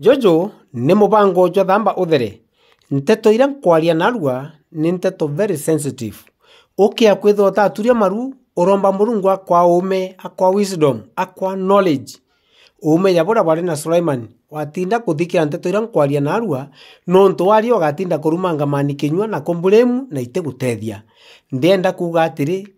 Jojo nĩ mũbango thamba ũthere nteto iria nkwaria narua nĩ nteto very sensitive ũkĩa kwithwa taturia maru ũromba murungu akwa ũme akwa wisdom akwa knowledge ume yavura vali na Sulaimani watinda kuthikira nteto ira nkwaria narua nuntu waria ugatinda kurumanga mani kinywa na kumbulemu na itigutethia ndienda kuuga atiri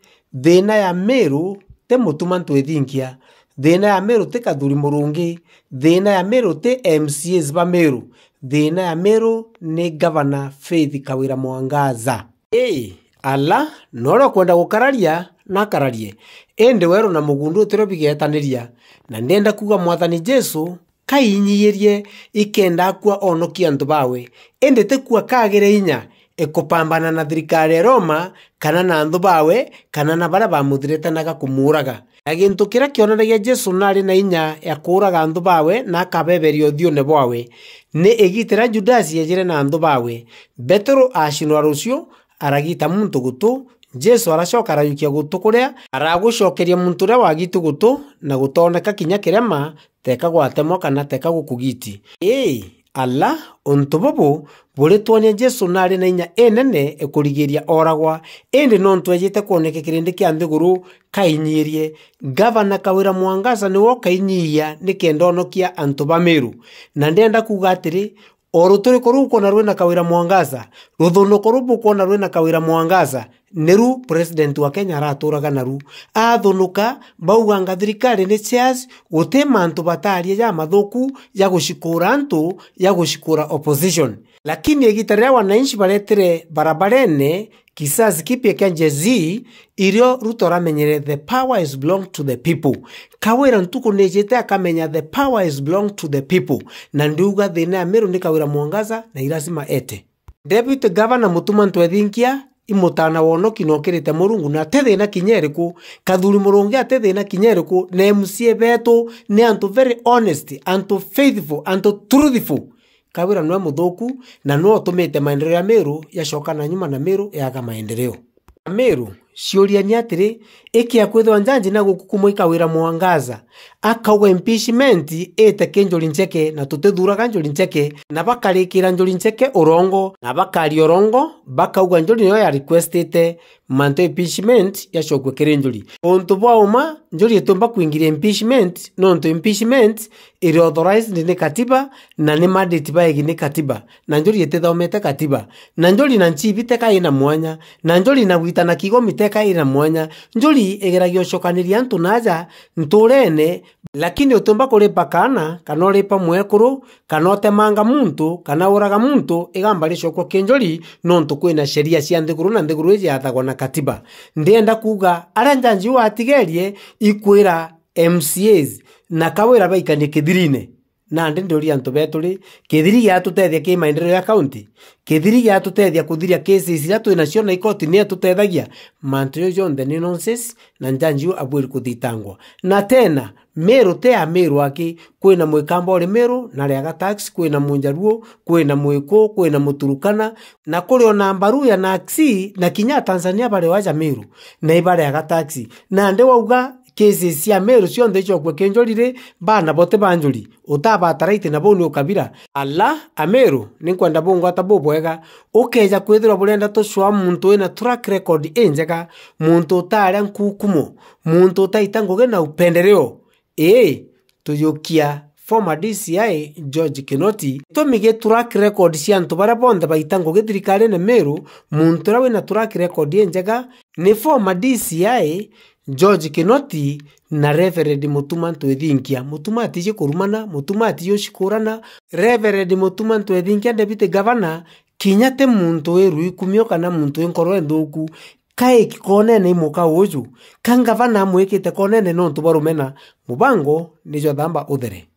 thina ya miru ti mutuma ntwithingia thina ya meru ti kathuri murungi thina ya meru ti mcas ba meru thina ya meru ni gavana faith kawira mwangaza ĩĩ ala noria kwenda gukararia nakararie ĩndĩ werũ na mũgundu ũtĩrĩa bigetanĩria na ndenda kuga mwathani jesu kainyiĩrie ikenda akua onokia antũ bawe ĩndĩ tĩkua kagĩre inya ekopambana na thirikari ya roma kana na anthu bawe kana na bara bamuthiretanaga kumuraga na gintu kiria kionanagia jesu nari na inya ya kuraga anthu bawe na akabeberia uthione bwawe ni igitira judasi ejire na anthu bawe betero ashinwa rucio aragita muntu gutu jesu aracoka arayukia gutu kuria aragucokeria muntu uria wagitu gutu na gutoneka kinya kirema tekagwatemwa kana tekagukugiti ii ala untu bobu buritwonia jesu nari na inya inene ikurigiria oragwa indi no ntwejite kwoneka kirindi kia nthiguru kainyirie gavana kawira mwangasa niwo kainyiia nikenda onokia antu ba miru na ndienda kuga atiri oruturiko ruu kwona rwina kawira mwangasa ruthunuko ruu bukwona rwina kawira mwangasa neru president wa kenya araturaga naru athunuka bauganga thirikari ni chairs guti mantu bataria ya mathuku ya gucikura antu ya gucikura opposition lakini igitariria wananchi baretire barabarene kisas kipya kia jezi irio ruto ramenyere the power is belong to the people kawira ntuku nijite akamenya the power is belong to the people na ndiuga thina ya miru ni kawira mwangaza na irasima ete deputy governor mutuma ntwethinkia imutana wono kirite murungu na tethe thina kinya iriku kathuri murungi ati thina kinya iriku na mcie betu ni antu very honest antu faithful antu truthful kawira nwe muthuku na nwe utumite maendeleo ya miru shoka na nyuma na miru yaga maendeleo meru ciuria ni atiri ikiakwithwa njanji na guku kumwe ikawira mwangaza akauga impeachment iteke njuri nceke na tutithuraga njuri nceke na bakarikira njuri nceke urongo na bakaria urongo bakauga njuri niyo ya requestite manto impeachment yacokwe kiri njuri untu bwa uma njorietwe kuingiria impeachment nontu impeachment iri authorized ni katiba na ni mandate baigi ni katiba na njori etithomete katiba na njori na nchibi teka ina mwanya na njori na gwitana kigo miteka ina mwanya njori igeragia ucokaniria antu naja nturene lakini utumba kuripa kana kana uripa mwekuru kana utemanga muntu kana uraga muntu igamba ricokwa kinjori nontu kwina sheria cia nthiguru na nthiguru ijiathagwa na katiba ndienda kuga aria njanji watigerie ikwira MCAs na kawira baikanie kithirine nandi ndiuria antu beturi kithiri tutethia ki maendeleo ya kaunti kithiri giatutethia kuthiria cases iria twina cio na ikoti ni atutethagia mantu yo jonthe ni nonsense na njanji abwiri kuthitangwa na tena meru te ya meru aki kwina mwikamba uri meru na riaga tax kwina munjaruo kwina mwiku kwina muturukana na kuri ona mbaruya na xi na kinya tanzania bari waja meru na ibariaga tax na ndi wauga kesi ciame rucionthe ichokwe kinjorire bana bote banjuri utabataraite na bou ni ukabira ala ameru ninkwenda bungwata bubwega ukeja kwithirwa burenda tucwa muntu ina track record injega e muntu utaria nkukumo muntu utaita ngugi na upendeleo ii ee, tuyukia former DCI George Kinoti twamige track record cia antu baria bonthe baita ngugi thirikari-ini miru muntu uria wina track record injega e ni former DCI George Kinoti na Reverend Mutuma Ntwethinkia Mutuma atiji kurumana Mutuma atiji ucikurana Reverend Mutuma Ntwethinkia Deputy gavana kinya te muntu iru ikumio kana muntu inkorwe nthuku kaiki konene muka uju kangavana mwikite konene nontu barumena mubango nijo thamba uthere